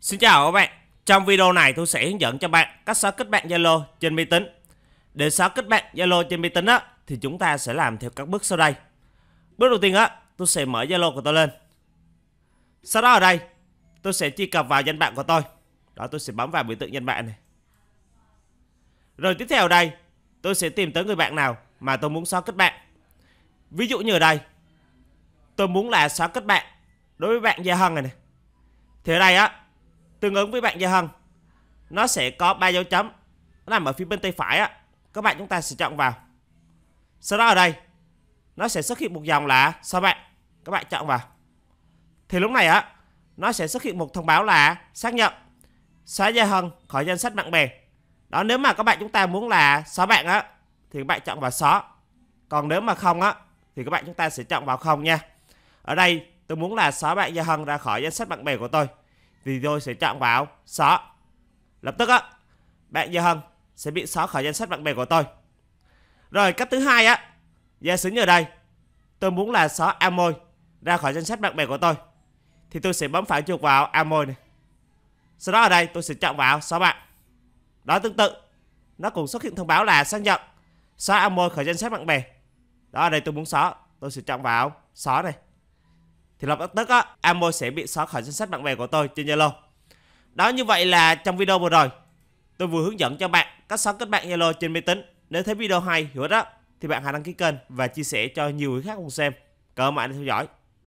Xin chào các bạn. Trong video này tôi sẽ hướng dẫn cho bạn cách xóa kết bạn Zalo trên máy tính. Để xóa kết bạn Zalo trên máy tính á thì chúng ta sẽ làm theo các bước sau đây. Bước đầu tiên á, tôi sẽ mở Zalo của tôi lên. Sau đó ở đây, tôi sẽ truy cập vào danh bạ của tôi. Đó tôi sẽ bấm vào biểu tượng danh bạ này. Rồi tiếp theo ở đây, tôi sẽ tìm tới người bạn nào mà tôi muốn xóa kết bạn. Ví dụ như ở đây, tôi muốn là xóa kết bạn đối với bạn Gia Hân này này. Thì ở đây á, Tương ứng với bạn Gia Hân Nó sẽ có ba dấu chấm Nó nằm ở phía bên tay phải á Các bạn chúng ta sẽ chọn vào Sau đó ở đây Nó sẽ xuất hiện một dòng là sao bạn Các bạn chọn vào Thì lúc này á Nó sẽ xuất hiện một thông báo là xác nhận Xóa Gia Hân khỏi danh sách bạn bè Đó nếu mà các bạn chúng ta muốn là xóa bạn á Thì các bạn chọn vào xóa Còn nếu mà không á Thì các bạn chúng ta sẽ chọn vào không nha Ở đây tôi muốn là xóa bạn Gia Hân ra khỏi danh sách bạn bè của tôi thì tôi sẽ chọn vào xóa. Lập tức á, bạn Gia Hân sẽ bị xóa khỏi danh sách bạn bè của tôi. Rồi cách thứ hai á, giả sử như ở đây, tôi muốn là xóa Amoy ra khỏi danh sách bạn bè của tôi. Thì tôi sẽ bấm phải chuột vào Amoy này. Sau đó ở đây tôi sẽ chọn vào xóa bạn. Đó tương tự, nó cũng xuất hiện thông báo là xác nhận xóa Amoy khỏi danh sách bạn bè. Đó ở đây tôi muốn xóa, tôi sẽ chọn vào xóa này thì lập tức á, Amo sẽ bị xóa khỏi danh sách bạn bè của tôi trên Zalo. Đó như vậy là trong video vừa rồi, tôi vừa hướng dẫn cho bạn cách xóa kết bạn Zalo trên máy tính. Nếu thấy video hay, hữu ích thì bạn hãy đăng ký kênh và chia sẻ cho nhiều người khác cùng xem. Cảm ơn bạn đã theo dõi.